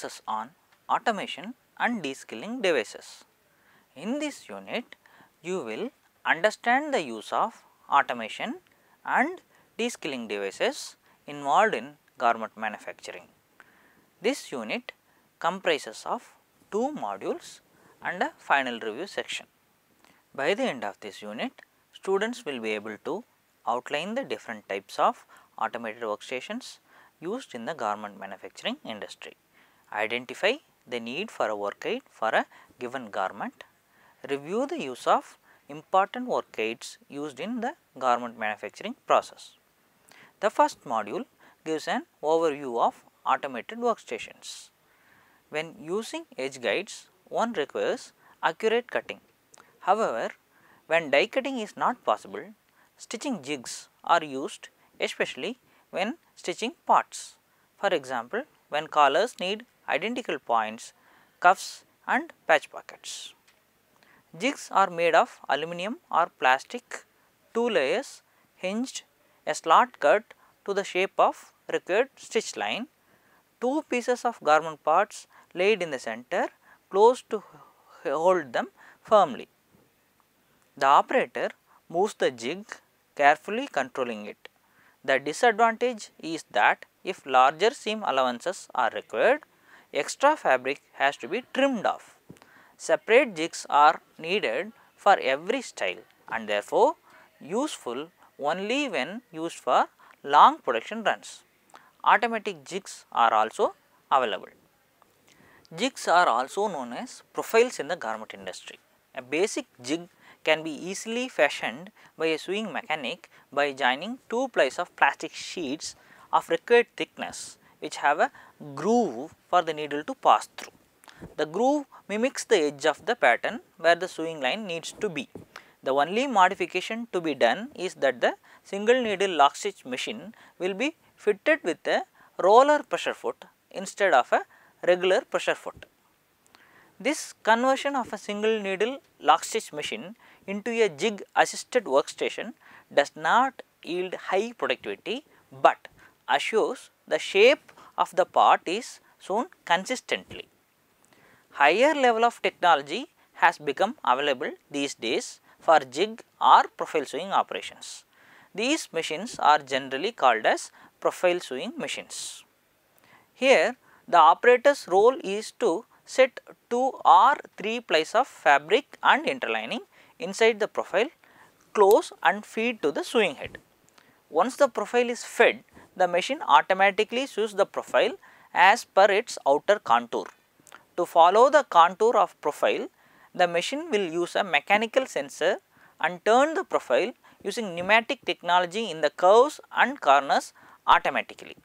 focuses on automation and de-skilling devices. In this unit, you will understand the use of automation and de-skilling devices involved in garment manufacturing. This unit comprises of two modules and a final review section. By the end of this unit, students will be able to outline the different types of automated workstations used in the garment manufacturing industry identify the need for a work aid for a given garment, review the use of important work aids used in the garment manufacturing process. The first module gives an overview of automated workstations. When using edge guides, one requires accurate cutting. However, when die cutting is not possible, stitching jigs are used especially when stitching parts. For example, when collars need identical points, cuffs and patch pockets. Jigs are made of aluminum or plastic, two layers, hinged, a slot cut to the shape of required stitch line, two pieces of garment parts laid in the center close to hold them firmly. The operator moves the jig carefully controlling it. The disadvantage is that if larger seam allowances are required, extra fabric has to be trimmed off. Separate jigs are needed for every style and therefore useful only when used for long production runs. Automatic jigs are also available. Jigs are also known as profiles in the garment industry. A basic jig can be easily fashioned by a sewing mechanic by joining two plies of plastic sheets of required thickness which have a groove for the needle to pass through. The groove mimics the edge of the pattern where the sewing line needs to be. The only modification to be done is that the single needle lock stitch machine will be fitted with a roller pressure foot instead of a regular pressure foot. This conversion of a single needle lock stitch machine into a jig assisted workstation does not yield high productivity, but assures the shape of the part is shown consistently. Higher level of technology has become available these days for jig or profile sewing operations. These machines are generally called as profile sewing machines. Here the operator's role is to set 2 or 3 plies of fabric and interlining inside the profile, close and feed to the sewing head. Once the profile is fed, the machine automatically chooses the profile as per its outer contour. To follow the contour of profile, the machine will use a mechanical sensor and turn the profile using pneumatic technology in the curves and corners automatically.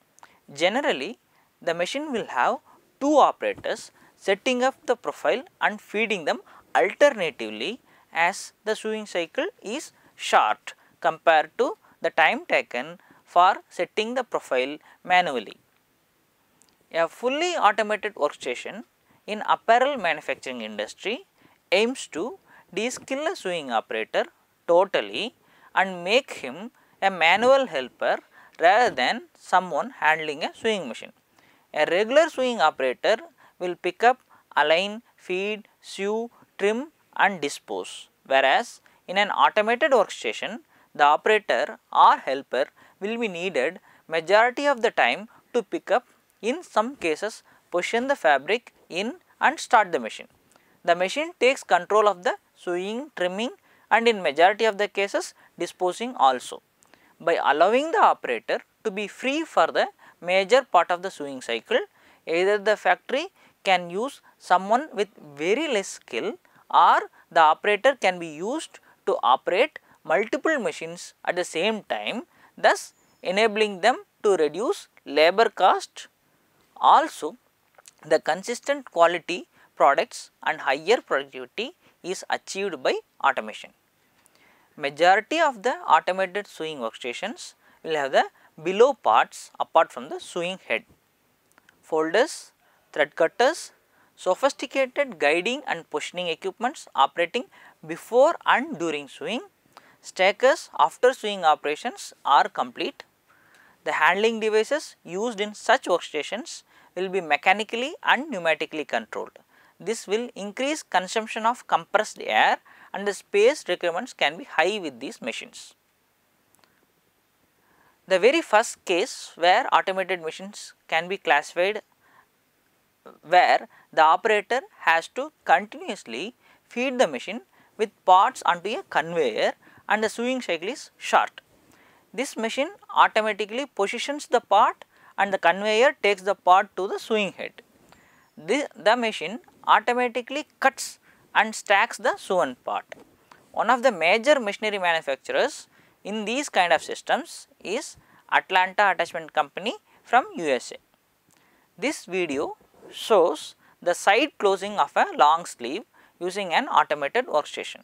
Generally, the machine will have two operators setting up the profile and feeding them alternatively as the sewing cycle is short compared to the time taken for setting the profile manually. A fully automated workstation in apparel manufacturing industry aims to de-skill a sewing operator totally and make him a manual helper rather than someone handling a sewing machine. A regular sewing operator will pick up, align, feed, sew, trim and dispose. Whereas, in an automated workstation, the operator or helper will be needed majority of the time to pick up in some cases position the fabric in and start the machine. The machine takes control of the sewing, trimming and in majority of the cases disposing also by allowing the operator to be free for the major part of the sewing cycle either the factory can use someone with very less skill or the operator can be used to operate multiple machines at the same time thus enabling them to reduce labor cost. Also, the consistent quality products and higher productivity is achieved by automation. Majority of the automated sewing workstations will have the below parts apart from the sewing head. Folders, thread cutters, sophisticated guiding and positioning equipments operating before and during sewing Stackers after swing operations are complete. The handling devices used in such workstations will be mechanically and pneumatically controlled. This will increase consumption of compressed air and the space requirements can be high with these machines. The very first case where automated machines can be classified where the operator has to continuously feed the machine with parts onto a conveyor and the sewing cycle is short. This machine automatically positions the part and the conveyor takes the part to the sewing head. The, the machine automatically cuts and stacks the sewn part. One of the major machinery manufacturers in these kind of systems is Atlanta Attachment Company from USA. This video shows the side closing of a long sleeve using an automated workstation.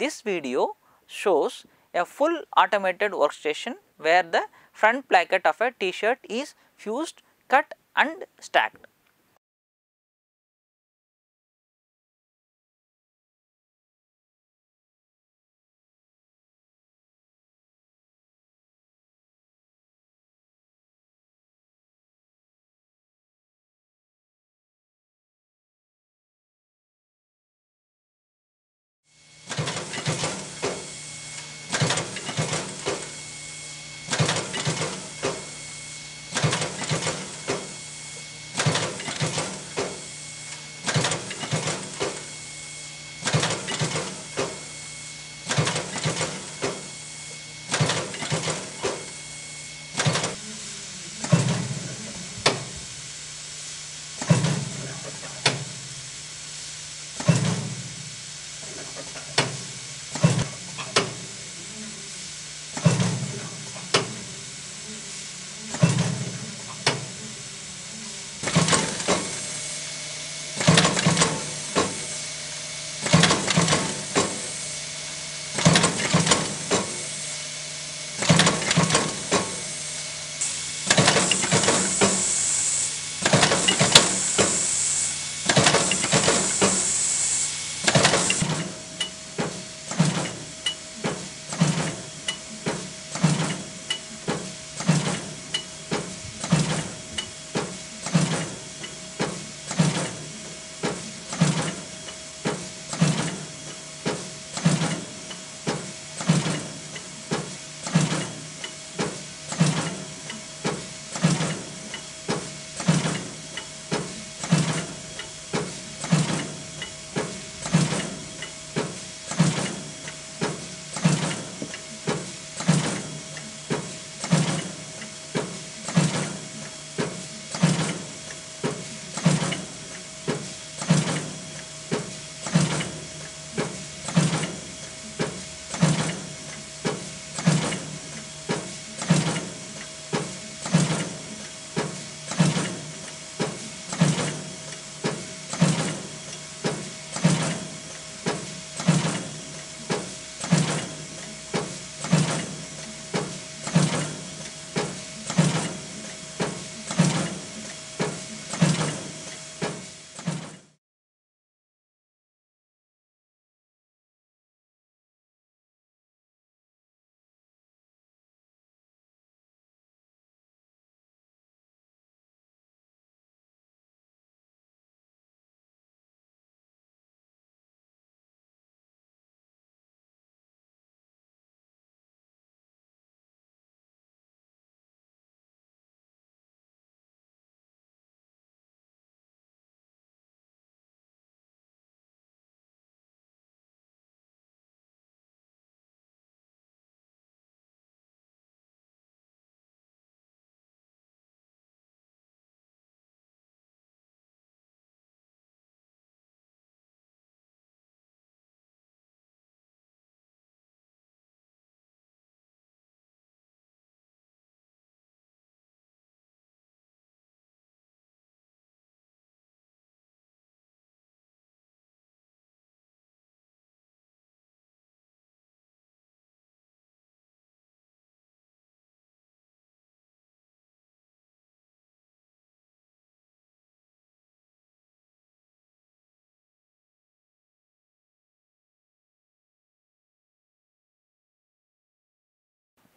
This video shows a full automated workstation where the front placket of a t-shirt is fused, cut and stacked.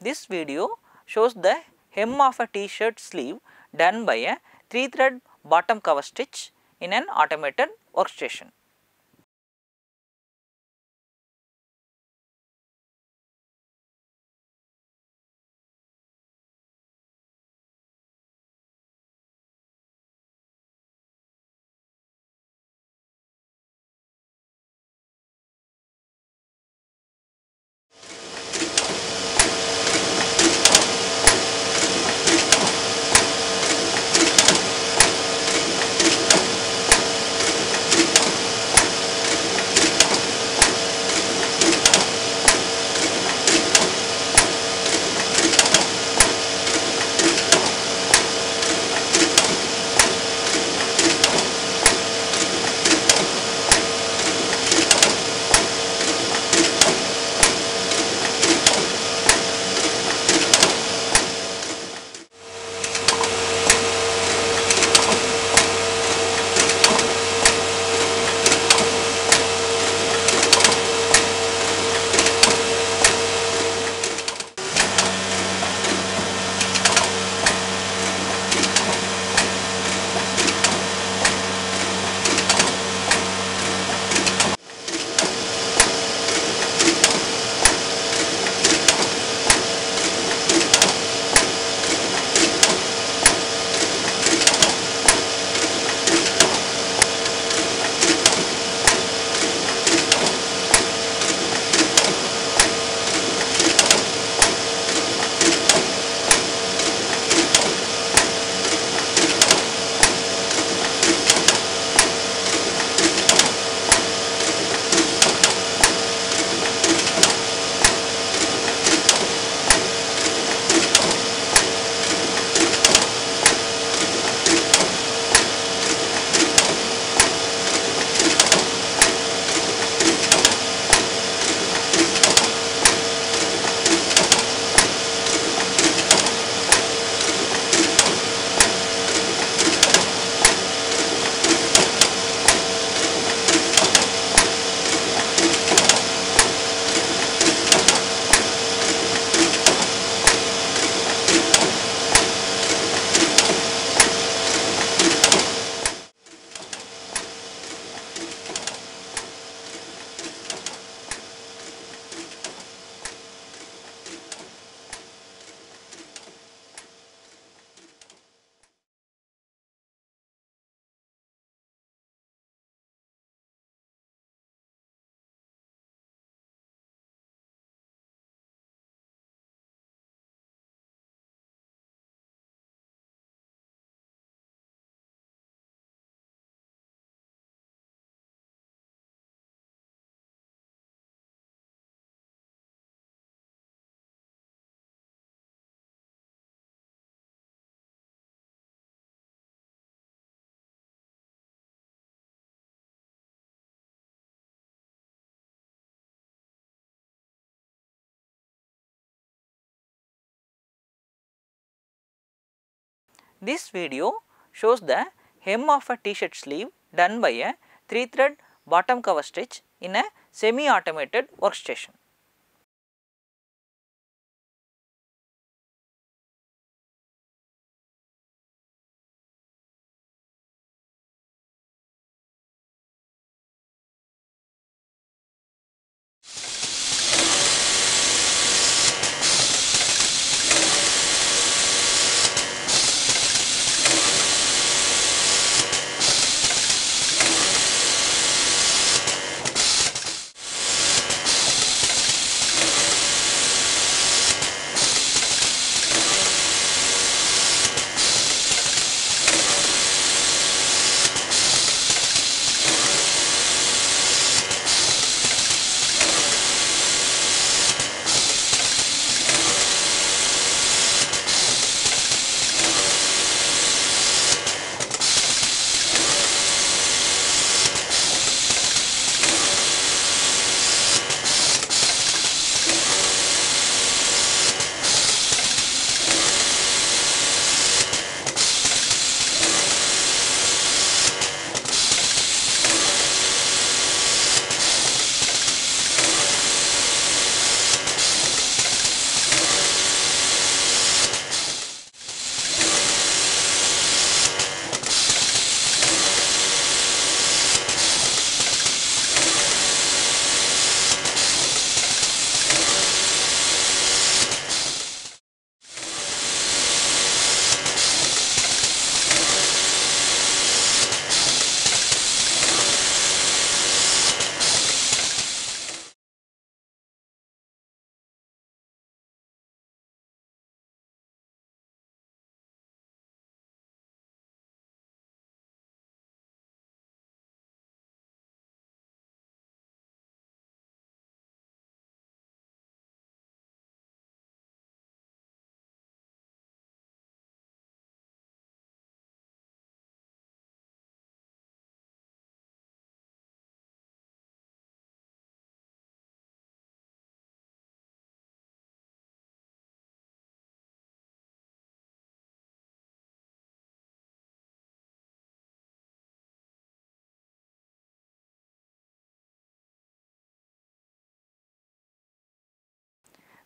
This video shows the hem of a t-shirt sleeve done by a 3 thread bottom cover stitch in an automated workstation. This video shows the hem of a t-shirt sleeve done by a 3 thread bottom cover stitch in a semi automated workstation.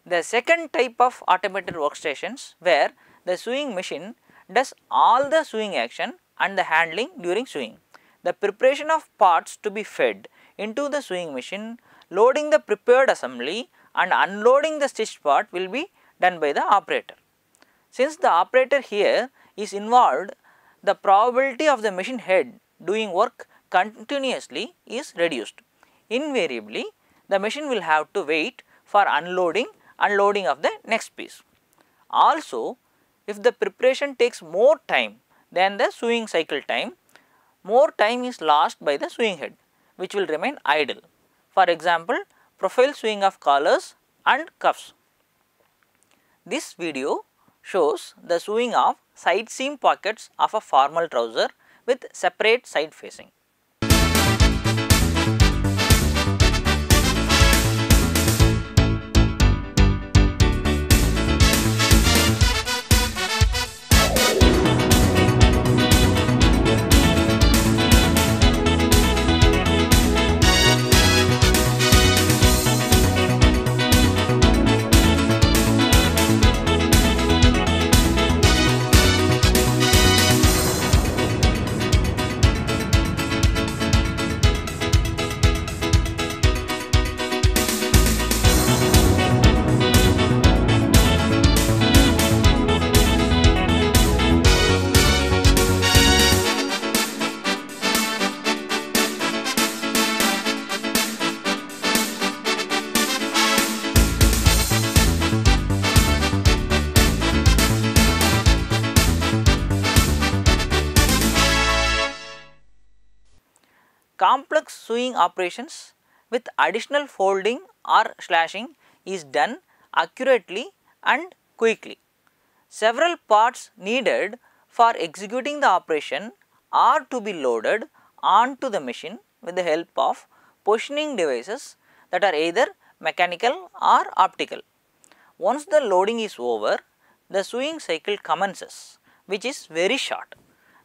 The second type of automated workstations where the sewing machine does all the sewing action and the handling during sewing. The preparation of parts to be fed into the sewing machine, loading the prepared assembly and unloading the stitched part will be done by the operator. Since the operator here is involved, the probability of the machine head doing work continuously is reduced. Invariably, the machine will have to wait for unloading unloading of the next piece. Also, if the preparation takes more time than the sewing cycle time, more time is lost by the sewing head which will remain idle. For example, profile sewing of collars and cuffs. This video shows the sewing of side seam pockets of a formal trouser with separate side facing. folding operations with additional folding or slashing is done accurately and quickly. Several parts needed for executing the operation are to be loaded onto the machine with the help of positioning devices that are either mechanical or optical. Once the loading is over, the sewing cycle commences which is very short.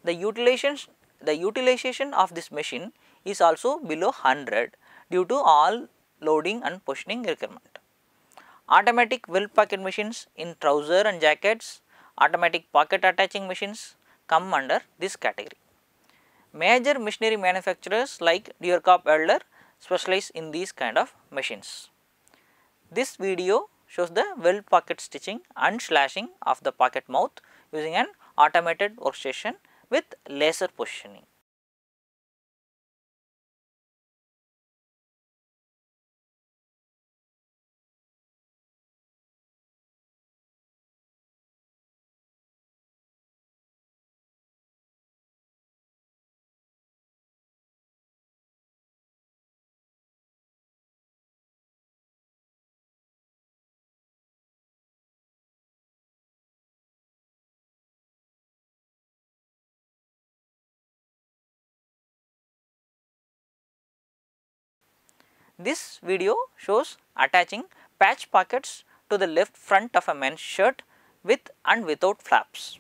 The utilization, the utilization of this machine is also below 100 due to all loading and positioning requirement. Automatic belt pocket machines in trouser and jackets, automatic pocket attaching machines come under this category. Major machinery manufacturers like Duerkop Elder specialize in these kind of machines. This video shows the weld pocket stitching and slashing of the pocket mouth using an automated workstation with laser positioning. This video shows attaching patch pockets to the left front of a men's shirt with and without flaps.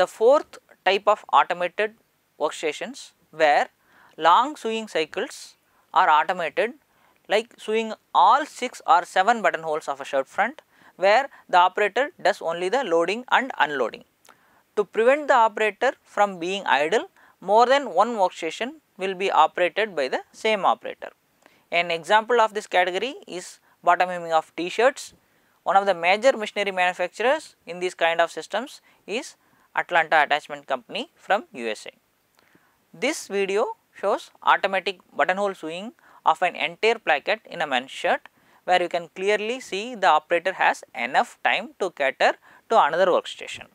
The fourth type of automated workstations where long sewing cycles are automated like sewing all 6 or 7 buttonholes of a shirt front where the operator does only the loading and unloading. To prevent the operator from being idle, more than one workstation will be operated by the same operator. An example of this category is bottom hemming of t-shirts. One of the major machinery manufacturers in these kind of systems is Atlanta Attachment Company from USA. This video shows automatic buttonhole sewing of an entire placket in a men's shirt where you can clearly see the operator has enough time to cater to another workstation.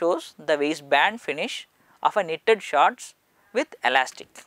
shows the waistband finish of a knitted shorts with elastic.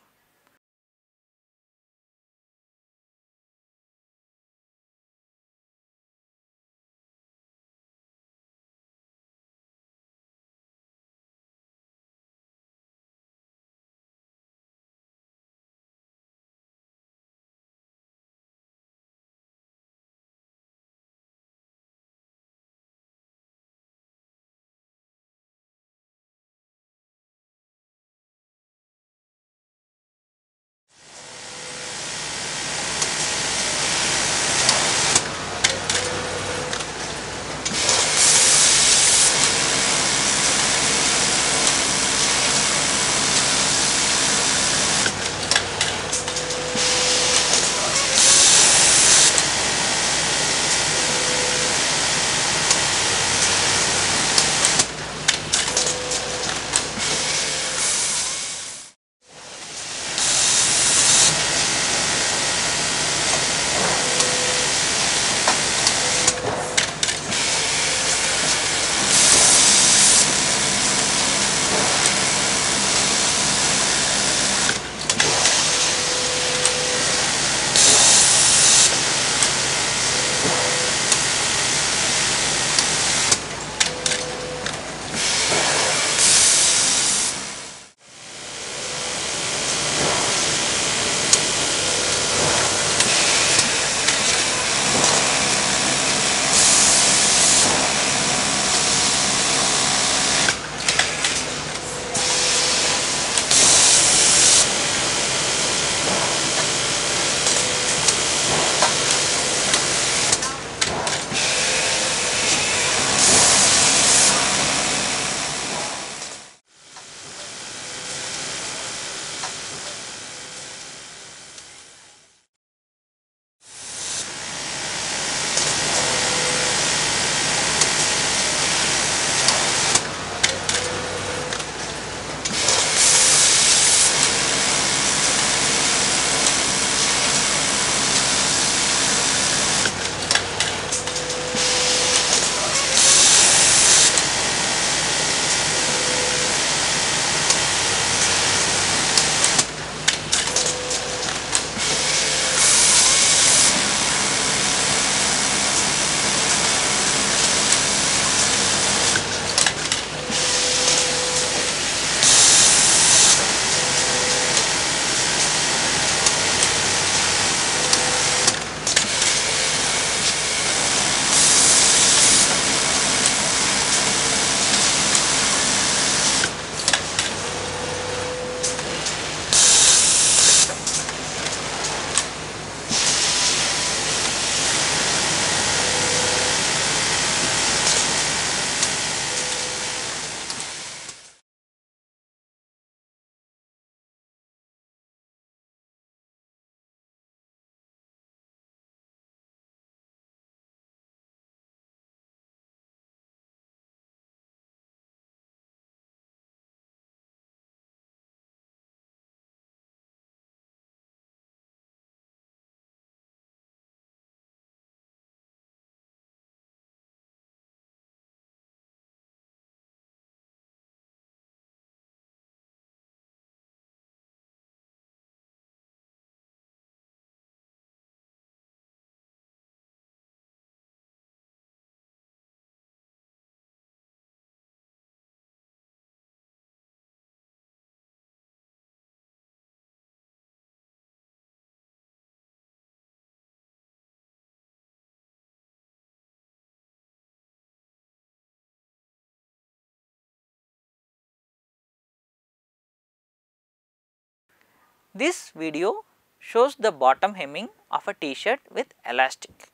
This video shows the bottom hemming of a t-shirt with elastic.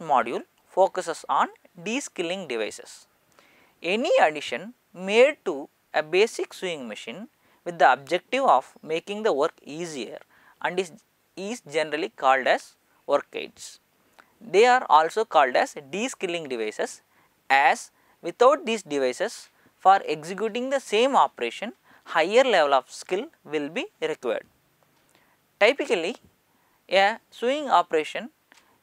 module focuses on de-skilling devices. Any addition made to a basic sewing machine with the objective of making the work easier and is, is generally called as work aids. They are also called as de-skilling devices as without these devices for executing the same operation higher level of skill will be required. Typically, a sewing operation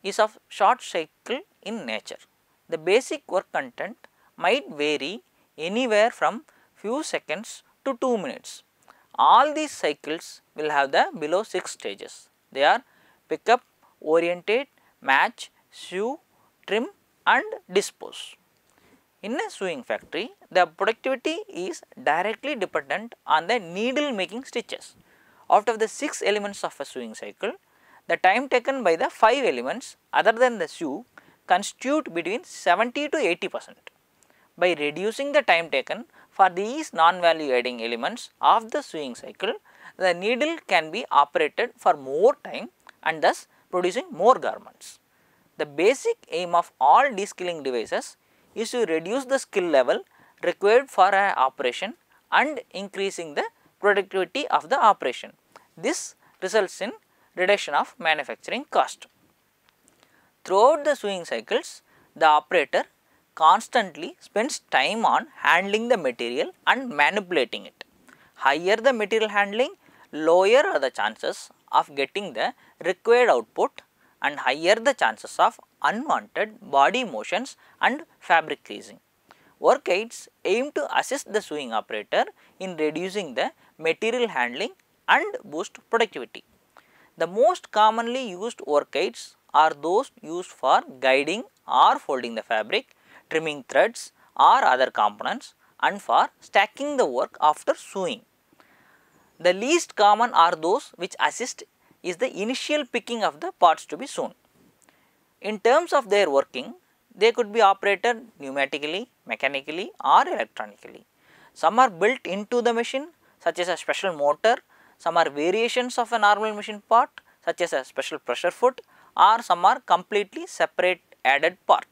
is of short cycle in nature. The basic work content might vary anywhere from few seconds to 2 minutes. All these cycles will have the below 6 stages. They are pick up, orientate, match, sew, trim and dispose. In a sewing factory, the productivity is directly dependent on the needle making stitches. Out of the 6 elements of a sewing cycle, the time taken by the 5 elements other than the shoe constitute between 70 to 80 percent. By reducing the time taken for these non-value adding elements of the sewing cycle, the needle can be operated for more time and thus producing more garments. The basic aim of all deskilling devices is to reduce the skill level required for an operation and increasing the productivity of the operation. This results in reduction of manufacturing cost. Throughout the sewing cycles, the operator constantly spends time on handling the material and manipulating it. Higher the material handling, lower are the chances of getting the required output and higher the chances of unwanted body motions and fabric creasing. Work aids aim to assist the sewing operator in reducing the material handling and boost productivity. The most commonly used work aids are those used for guiding or folding the fabric, trimming threads or other components and for stacking the work after sewing. The least common are those which assist is the initial picking of the parts to be sewn. In terms of their working, they could be operated pneumatically, mechanically or electronically. Some are built into the machine such as a special motor some are variations of a normal machine part such as a special pressure foot or some are completely separate added part.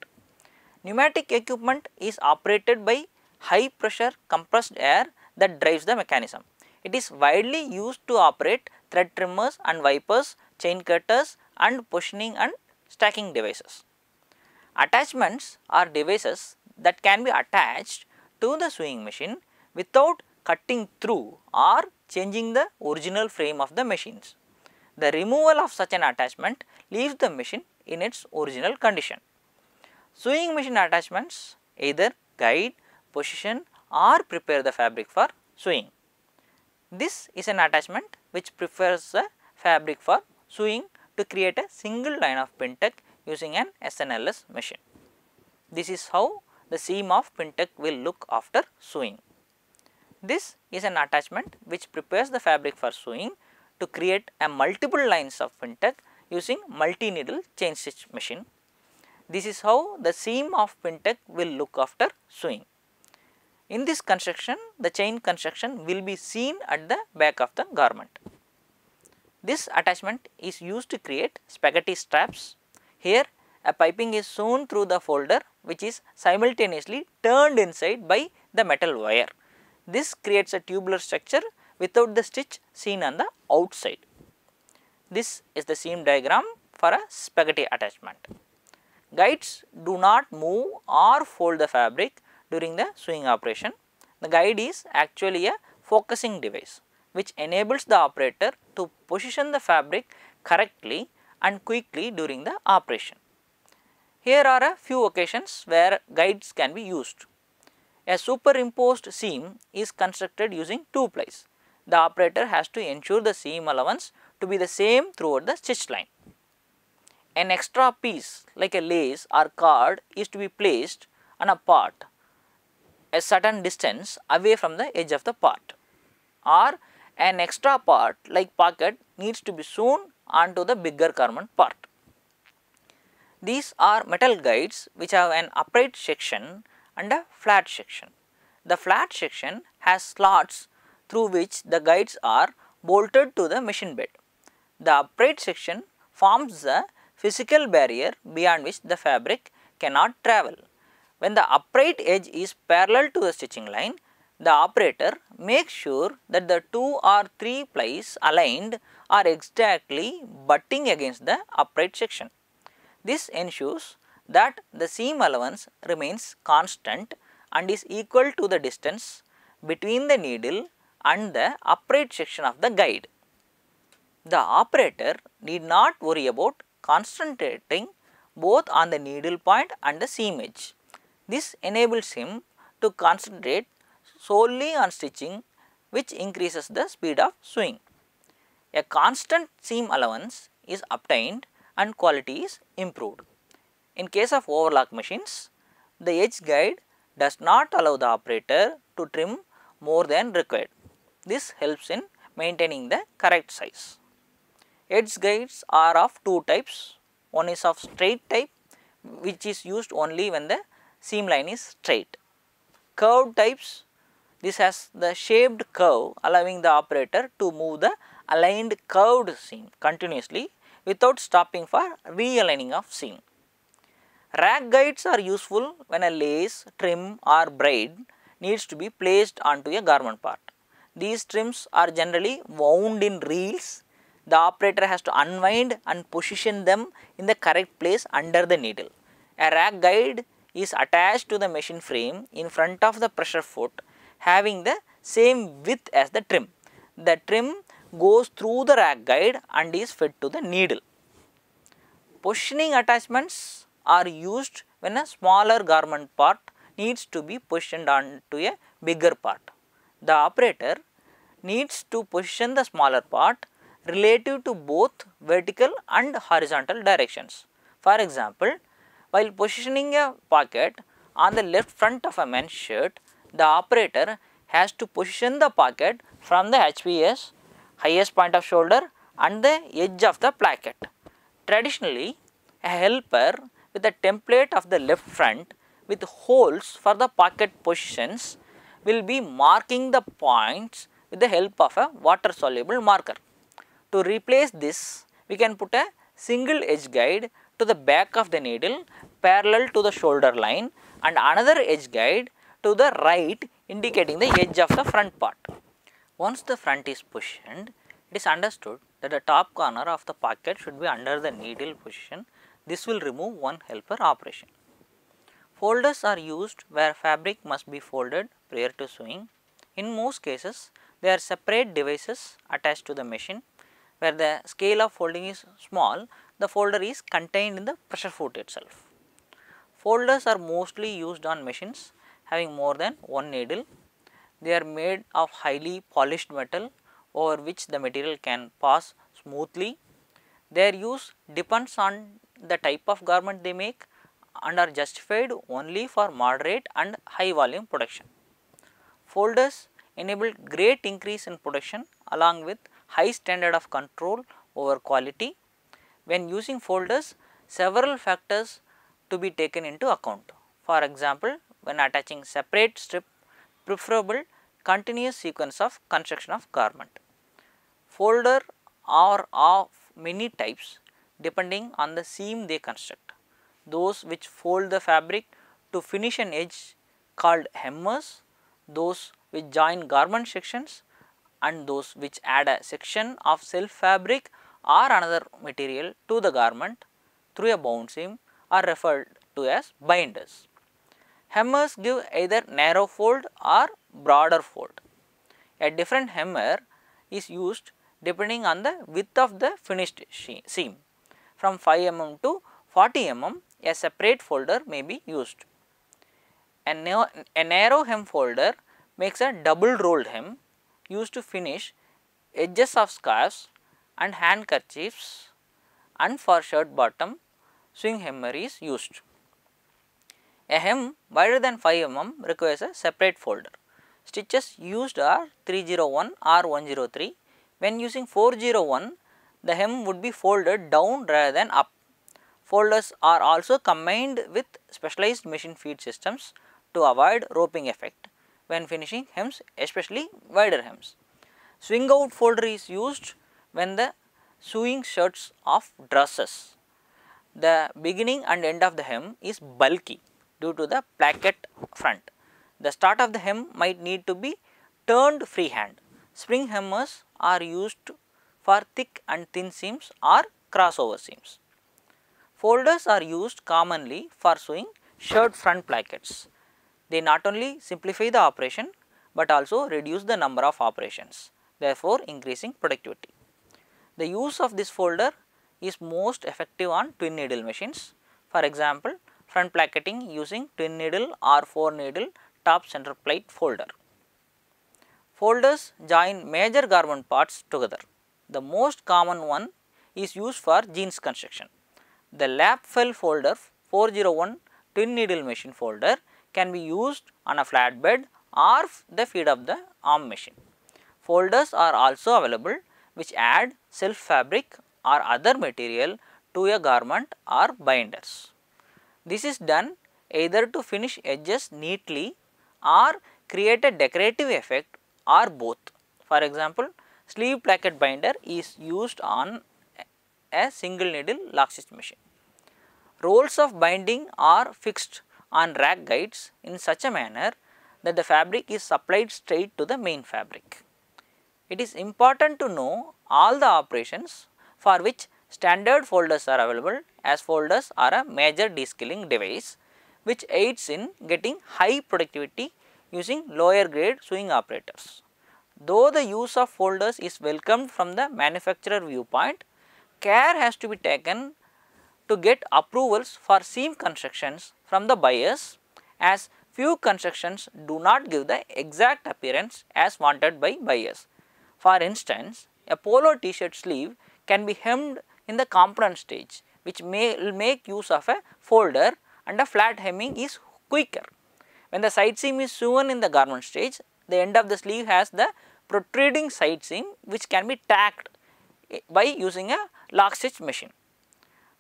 Pneumatic equipment is operated by high pressure compressed air that drives the mechanism. It is widely used to operate thread trimmers and wipers, chain cutters and positioning and stacking devices. Attachments are devices that can be attached to the sewing machine without cutting through or changing the original frame of the machines. The removal of such an attachment leaves the machine in its original condition. Sewing machine attachments either guide, position or prepare the fabric for sewing. This is an attachment which prepares the fabric for sewing to create a single line of pintec using an SNLS machine. This is how the seam of pintec will look after sewing. This is an attachment which prepares the fabric for sewing to create a multiple lines of pintec using multi-needle chain stitch machine. This is how the seam of pintec will look after sewing. In this construction, the chain construction will be seen at the back of the garment. This attachment is used to create spaghetti straps. Here a piping is sewn through the folder which is simultaneously turned inside by the metal wire. This creates a tubular structure without the stitch seen on the outside. This is the seam diagram for a spaghetti attachment. Guides do not move or fold the fabric during the sewing operation. The guide is actually a focusing device which enables the operator to position the fabric correctly and quickly during the operation. Here are a few occasions where guides can be used. A superimposed seam is constructed using two plies. The operator has to ensure the seam allowance to be the same throughout the stitch line. An extra piece like a lace or card is to be placed on a part a certain distance away from the edge of the part or an extra part like pocket needs to be sewn onto the bigger garment part. These are metal guides which have an upright section and a flat section. The flat section has slots through which the guides are bolted to the machine bed. The upright section forms the physical barrier beyond which the fabric cannot travel. When the upright edge is parallel to the stitching line, the operator makes sure that the two or three plies aligned are exactly butting against the upright section. This ensures that the seam allowance remains constant and is equal to the distance between the needle and the upright section of the guide. The operator need not worry about concentrating both on the needle point and the seam edge. This enables him to concentrate solely on stitching which increases the speed of sewing. A constant seam allowance is obtained and quality is improved. In case of overlock machines, the edge guide does not allow the operator to trim more than required. This helps in maintaining the correct size. Edge guides are of two types. One is of straight type which is used only when the seam line is straight. Curved types this has the shaped curve allowing the operator to move the aligned curved seam continuously without stopping for realigning of seam. Rack guides are useful when a lace, trim or braid needs to be placed onto a garment part. These trims are generally wound in reels. The operator has to unwind and position them in the correct place under the needle. A rack guide is attached to the machine frame in front of the pressure foot having the same width as the trim. The trim goes through the rack guide and is fed to the needle. Positioning attachments are used when a smaller garment part needs to be positioned onto a bigger part. The operator needs to position the smaller part relative to both vertical and horizontal directions. For example, while positioning a pocket on the left front of a men's shirt, the operator has to position the pocket from the HPS, highest point of shoulder and the edge of the placket. Traditionally, a helper with the template of the left front with holes for the pocket positions will be marking the points with the help of a water soluble marker. To replace this, we can put a single edge guide to the back of the needle parallel to the shoulder line and another edge guide to the right indicating the edge of the front part. Once the front is positioned, it is understood that the top corner of the pocket should be under the needle position this will remove one helper operation. Folders are used where fabric must be folded prior to sewing. In most cases, they are separate devices attached to the machine. Where the scale of folding is small, the folder is contained in the pressure foot itself. Folders are mostly used on machines having more than one needle. They are made of highly polished metal over which the material can pass smoothly their use depends on the type of garment they make and are justified only for moderate and high volume production. Folders enable great increase in production along with high standard of control over quality. When using folders, several factors to be taken into account. For example, when attaching separate strip, preferable continuous sequence of construction of garment. Folder or, or many types depending on the seam they construct. Those which fold the fabric to finish an edge called hemmers, those which join garment sections and those which add a section of self fabric or another material to the garment through a bound seam are referred to as binders. Hemmers give either narrow fold or broader fold. A different hammer is used depending on the width of the finished seam. From 5 mm to 40 mm a separate folder may be used. A, narrow, hem folder makes a double rolled hem used to finish edges of scarves and handkerchiefs and for shirt bottom swing hemmer is used. A hem wider than 5 mm requires a separate folder. Stitches used are 301 or 103 when using 401, the hem would be folded down rather than up. Folders are also combined with specialized machine feed systems to avoid roping effect when finishing hems especially wider hems. Swing out folder is used when the sewing shirts of dresses. The beginning and end of the hem is bulky due to the placket front. The start of the hem might need to be turned freehand. Spring hemmers are used for thick and thin seams or crossover seams. Folders are used commonly for sewing shirt front plackets. They not only simplify the operation, but also reduce the number of operations, therefore increasing productivity. The use of this folder is most effective on twin needle machines. For example, front placketing using twin needle or four needle top center plate folder. Folders join major garment parts together. The most common one is used for jeans construction. The lap fell folder 401 tin needle machine folder can be used on a flatbed or the feed of the arm machine. Folders are also available which add self fabric or other material to a garment or binders. This is done either to finish edges neatly or create a decorative effect or both. For example, sleeve placket binder is used on a single needle locksmith machine. Rolls of binding are fixed on rack guides in such a manner that the fabric is supplied straight to the main fabric. It is important to know all the operations for which standard folders are available as folders are a major descaling device which aids in getting high productivity using lower grade swing operators. Though the use of folders is welcomed from the manufacturer viewpoint, care has to be taken to get approvals for seam constructions from the buyers as few constructions do not give the exact appearance as wanted by buyers. For instance, a polo t-shirt sleeve can be hemmed in the component stage which may make use of a folder and a flat hemming is quicker. When the side seam is sewn in the garment stage, the end of the sleeve has the protruding side seam which can be tacked eh, by using a lock stitch machine.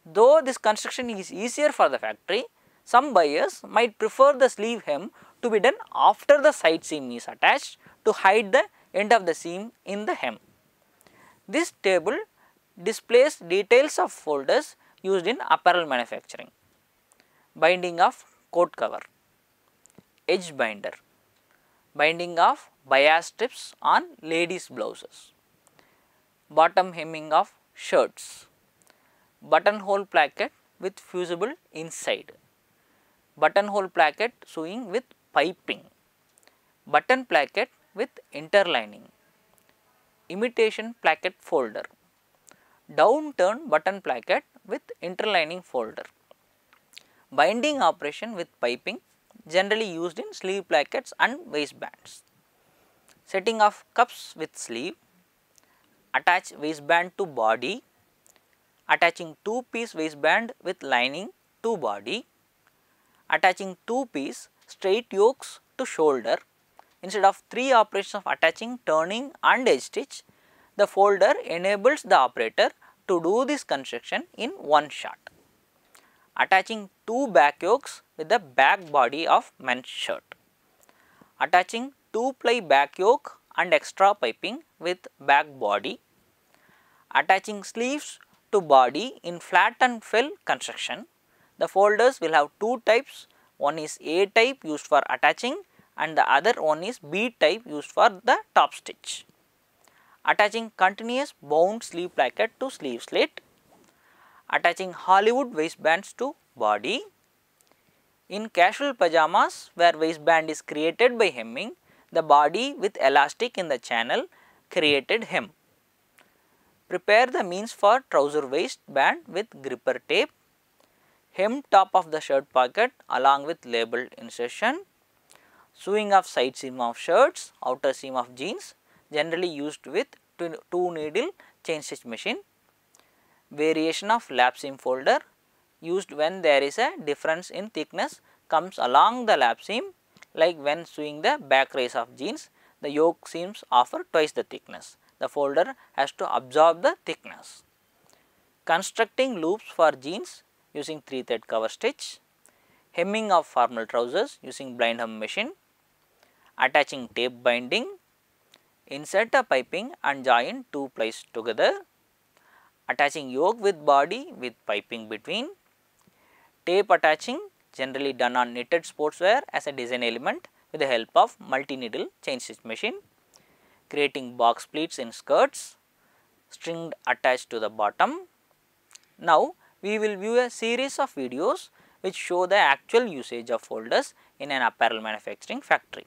Though this construction is easier for the factory, some buyers might prefer the sleeve hem to be done after the side seam is attached to hide the end of the seam in the hem. This table displays details of folders used in apparel manufacturing. Binding of coat cover edge binder, binding of bias strips on ladies blouses, bottom hemming of shirts, buttonhole placket with fusible inside, buttonhole placket sewing with piping, button placket with interlining, imitation placket folder, downturn button placket with interlining folder, binding operation with piping generally used in sleeve plackets and waistbands. Setting of cups with sleeve, attach waistband to body, attaching two piece waistband with lining to body, attaching two piece straight yokes to shoulder. Instead of three operations of attaching, turning and edge stitch, the folder enables the operator to do this construction in one shot attaching two back yokes with the back body of men's shirt. Attaching two ply back yoke and extra piping with back body. Attaching sleeves to body in flat and fill construction. The folders will have two types, one is A type used for attaching and the other one is B type used for the top stitch. Attaching continuous bound sleeve placket to sleeve slit attaching Hollywood waistbands to body. In casual pajamas where waistband is created by hemming, the body with elastic in the channel created hem. Prepare the means for trouser waistband with gripper tape, hem top of the shirt pocket along with labeled insertion, sewing of side seam of shirts, outer seam of jeans generally used with two needle chain stitch machine variation of seam folder used when there is a difference in thickness comes along the lap seam like when sewing the back race of jeans the yoke seams offer twice the thickness. The folder has to absorb the thickness. Constructing loops for jeans using 3 thread cover stitch, hemming of formal trousers using blind hem machine, attaching tape binding, insert a piping and join two plies together, attaching yoke with body with piping between, tape attaching generally done on knitted sportswear as a design element with the help of multi-needle chain stitch machine, creating box pleats in skirts, stringed attached to the bottom. Now, we will view a series of videos which show the actual usage of folders in an apparel manufacturing factory.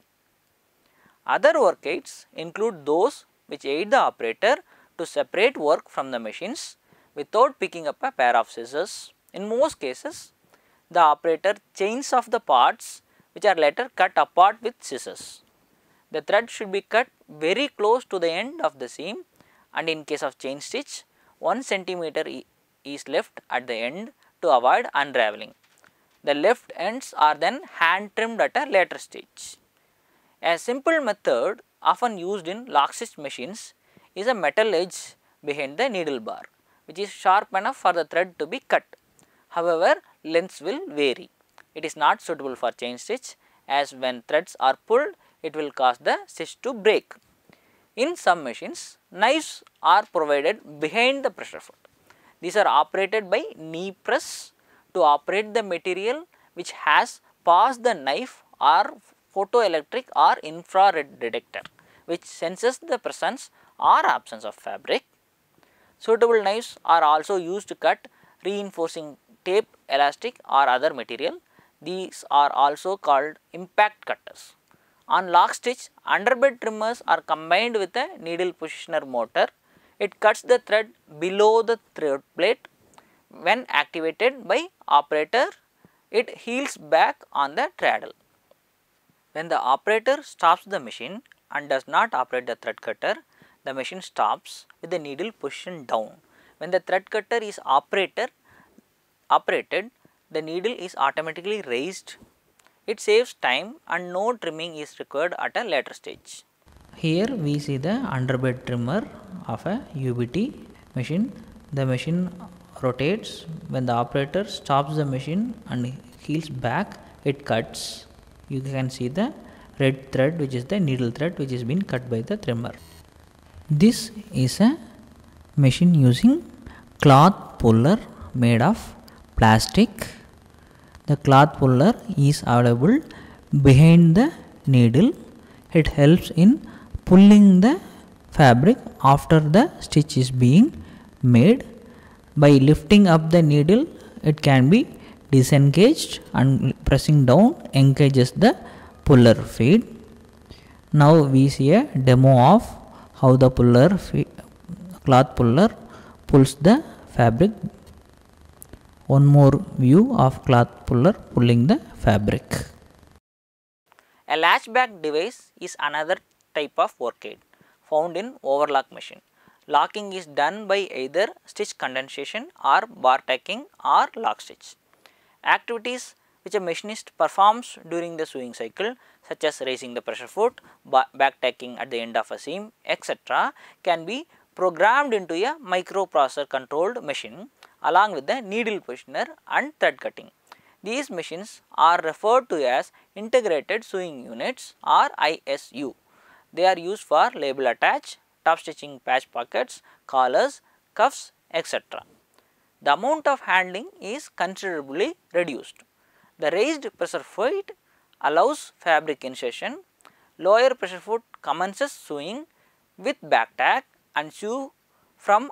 Other work aids include those which aid the operator to separate work from the machines without picking up a pair of scissors. In most cases, the operator chains off the parts which are later cut apart with scissors. The thread should be cut very close to the end of the seam and in case of chain stitch, 1 centimeter e is left at the end to avoid unraveling. The left ends are then hand trimmed at a later stage. A simple method often used in lock stitch machines is a metal edge behind the needle bar which is sharp enough for the thread to be cut. However, lengths will vary. It is not suitable for chain stitch as when threads are pulled it will cause the stitch to break. In some machines, knives are provided behind the pressure foot. These are operated by knee press to operate the material which has passed the knife or photoelectric or infrared detector which senses the presence or absence of fabric. Suitable knives are also used to cut reinforcing tape, elastic or other material. These are also called impact cutters. On lock stitch, underbed trimmers are combined with a needle positioner motor. It cuts the thread below the thread plate. When activated by operator, it heels back on the treadle. When the operator stops the machine and does not operate the thread cutter, the machine stops with the needle positioned down. When the thread cutter is operator, operated, the needle is automatically raised. It saves time and no trimming is required at a later stage. Here we see the underbed trimmer of a UBT machine. The machine rotates when the operator stops the machine and heels back it cuts. You can see the red thread which is the needle thread which is been cut by the trimmer. This is a machine using cloth puller made of plastic. The cloth puller is available behind the needle. It helps in pulling the fabric after the stitch is being made. By lifting up the needle, it can be disengaged and pressing down engages the puller feed. Now we see a demo of how the puller cloth puller pulls the fabric one more view of cloth puller pulling the fabric. A latchback device is another type of work aid found in overlock machine. Locking is done by either stitch condensation or bar tacking or lock stitch. Activities which a machinist performs during the sewing cycle such as raising the pressure foot, back tacking at the end of a seam etc. can be programmed into a microprocessor controlled machine along with the needle positioner and thread cutting. These machines are referred to as integrated sewing units or ISU. They are used for label attach, top stitching patch pockets, collars, cuffs etc. The amount of handling is considerably reduced. The raised pressure foot allows fabric insertion, lower pressure foot commences sewing with back tack and sew from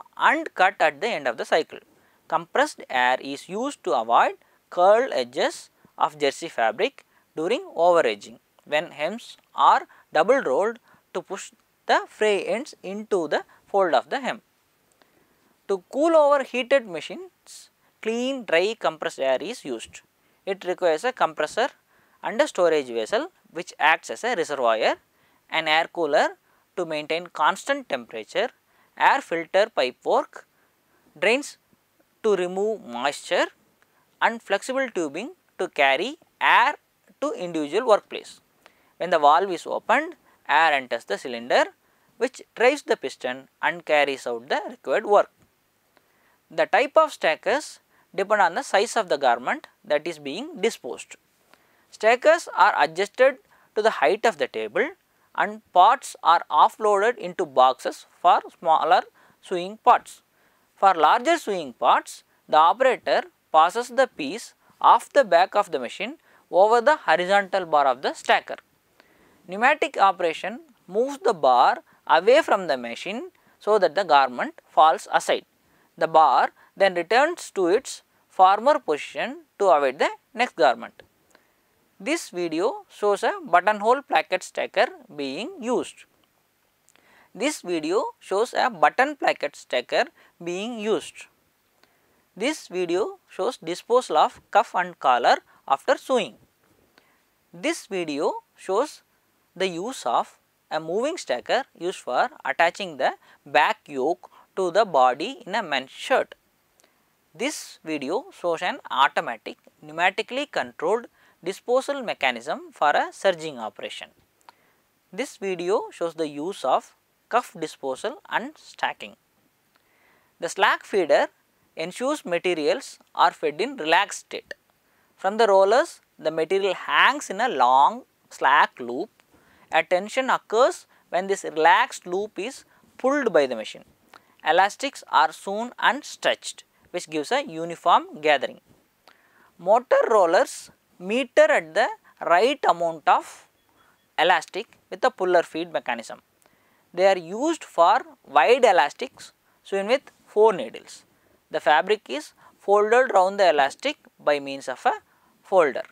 cut at the end of the cycle. Compressed air is used to avoid curled edges of jersey fabric during over edging. when hems are double rolled to push the fray ends into the fold of the hem. To cool over heated machines, clean dry compressed air is used. It requires a compressor under storage vessel which acts as a reservoir, an air cooler to maintain constant temperature, air filter pipe work, drains to remove moisture and flexible tubing to carry air to individual workplace. When the valve is opened, air enters the cylinder which drives the piston and carries out the required work. The type of stackers depend on the size of the garment that is being disposed. Stackers are adjusted to the height of the table and pots are offloaded into boxes for smaller swing pots. For larger swing pots, the operator passes the piece off the back of the machine over the horizontal bar of the stacker. Pneumatic operation moves the bar away from the machine so that the garment falls aside. The bar then returns to its former position to await the next garment. This video shows a buttonhole placket stacker being used. This video shows a button placket stacker being used. This video shows disposal of cuff and collar after sewing. This video shows the use of a moving stacker used for attaching the back yoke to the body in a men's shirt. This video shows an automatic pneumatically controlled disposal mechanism for a surging operation. This video shows the use of cuff disposal and stacking. The slack feeder ensures materials are fed in relaxed state. From the rollers, the material hangs in a long slack loop. A tension occurs when this relaxed loop is pulled by the machine. Elastics are sewn and stretched which gives a uniform gathering. Motor rollers meter at the right amount of elastic with a puller feed mechanism. They are used for wide elastics sewn with 4 needles. The fabric is folded round the elastic by means of a folder.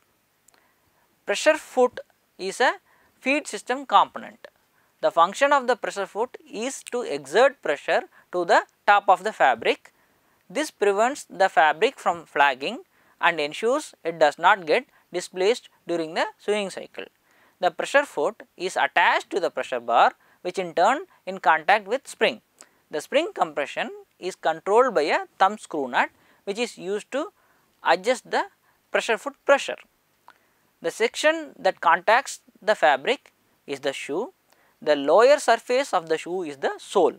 Pressure foot is a feed system component. The function of the pressure foot is to exert pressure to the top of the fabric. This prevents the fabric from flagging and ensures it does not get displaced during the sewing cycle. The pressure foot is attached to the pressure bar which in turn in contact with spring. The spring compression is controlled by a thumb screw nut which is used to adjust the pressure foot pressure. The section that contacts the fabric is the shoe, the lower surface of the shoe is the sole.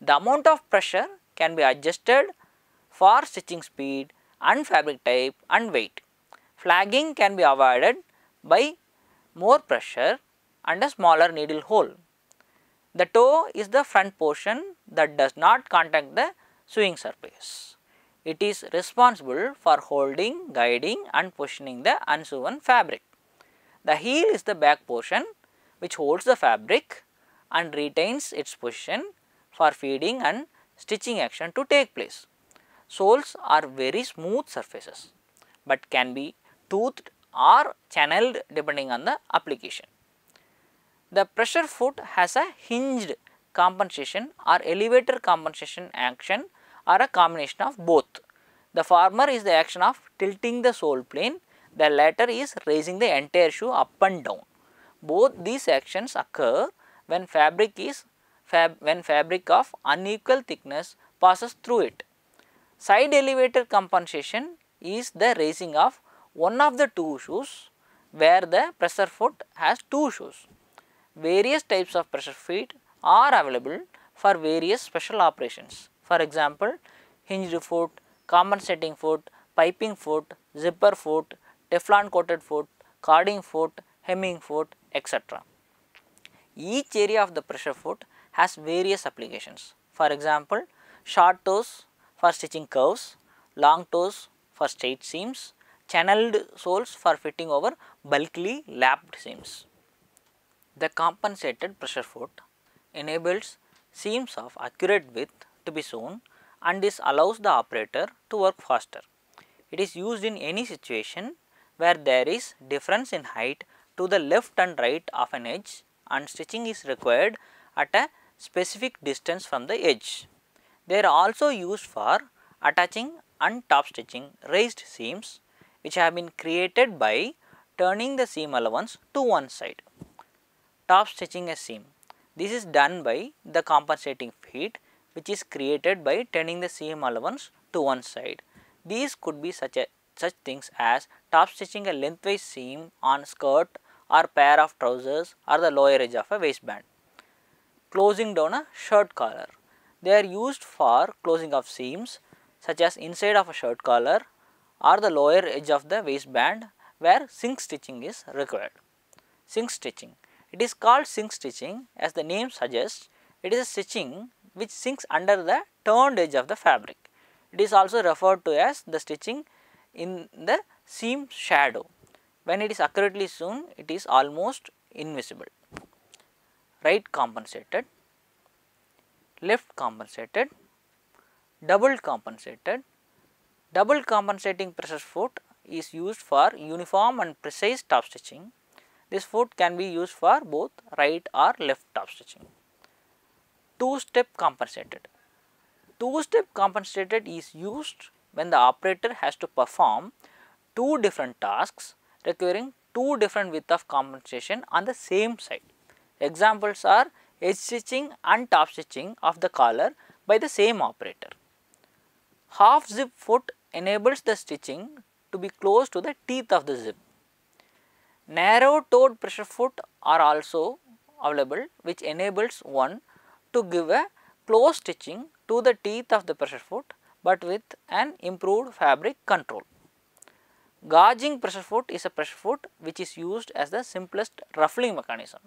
The amount of pressure can be adjusted for stitching speed, and fabric type and weight. Flagging can be avoided by more pressure and a smaller needle hole. The toe is the front portion that does not contact the sewing surface. It is responsible for holding, guiding and positioning the unsewn fabric. The heel is the back portion which holds the fabric and retains its position for feeding and stitching action to take place soles are very smooth surfaces but can be toothed or channeled depending on the application. The pressure foot has a hinged compensation or elevator compensation action or a combination of both. The former is the action of tilting the sole plane, the latter is raising the entire shoe up and down. Both these actions occur when fabric is fab when fabric of unequal thickness passes through it. Side elevator compensation is the raising of one of the two shoes where the pressure foot has two shoes. Various types of pressure feet are available for various special operations. For example, hinged foot, compensating foot, piping foot, zipper foot, Teflon coated foot, carding foot, hemming foot, etc. Each area of the pressure foot has various applications. For example, short toes for stitching curves, long toes for straight seams, channeled soles for fitting over bulkily lapped seams. The compensated pressure foot enables seams of accurate width to be sewn and this allows the operator to work faster. It is used in any situation where there is difference in height to the left and right of an edge and stitching is required at a specific distance from the edge. They are also used for attaching and top stitching raised seams which have been created by turning the seam allowance to one side. Top stitching a seam. This is done by the compensating feet which is created by turning the seam allowance to one side. These could be such a such things as top stitching a lengthwise seam on skirt or pair of trousers or the lower edge of a waistband. Closing down a shirt collar. They are used for closing of seams such as inside of a shirt collar or the lower edge of the waistband where sink stitching is required. Sink stitching. It is called sink stitching as the name suggests it is a stitching which sinks under the turned edge of the fabric. It is also referred to as the stitching in the seam shadow. When it is accurately sewn, it is almost invisible. Right compensated left compensated, double compensated. Double compensating pressure foot is used for uniform and precise top stitching. This foot can be used for both right or left top stitching. Two step compensated. Two step compensated is used when the operator has to perform two different tasks requiring two different width of compensation on the same side. Examples are edge stitching and top stitching of the collar by the same operator. Half zip foot enables the stitching to be close to the teeth of the zip. Narrow toed pressure foot are also available which enables one to give a close stitching to the teeth of the pressure foot but with an improved fabric control. Gauging pressure foot is a pressure foot which is used as the simplest ruffling mechanism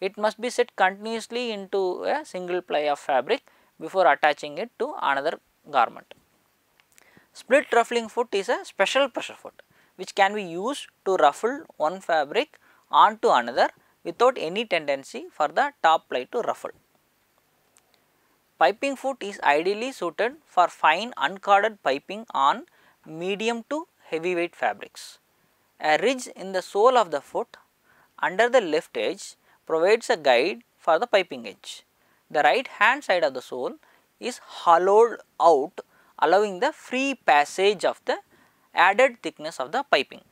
it must be set continuously into a single ply of fabric before attaching it to another garment. Split ruffling foot is a special pressure foot which can be used to ruffle one fabric onto another without any tendency for the top ply to ruffle. Piping foot is ideally suited for fine uncorded piping on medium to heavyweight fabrics. A ridge in the sole of the foot under the left edge provides a guide for the piping edge. The right hand side of the sole is hollowed out allowing the free passage of the added thickness of the piping.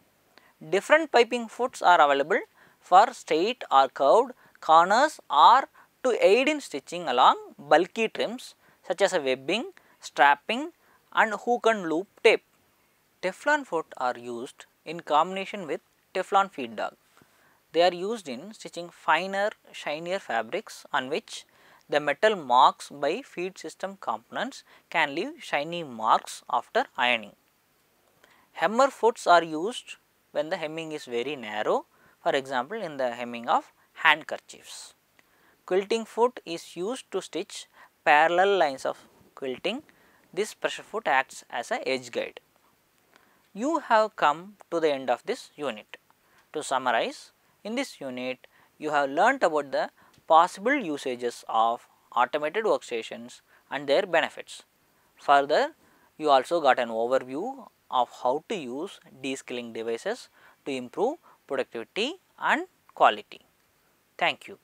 Different piping foots are available for straight or curved corners or to aid in stitching along bulky trims such as a webbing, strapping and hook and loop tape. Teflon foot are used in combination with Teflon feed dog. They are used in stitching finer, shinier fabrics on which the metal marks by feed system components can leave shiny marks after ironing. Hemmer foots are used when the hemming is very narrow, for example, in the hemming of handkerchiefs. Quilting foot is used to stitch parallel lines of quilting. This pressure foot acts as a edge guide. You have come to the end of this unit. To summarize, in this unit, you have learnt about the possible usages of automated workstations and their benefits. Further, you also got an overview of how to use de-skilling devices to improve productivity and quality. Thank you.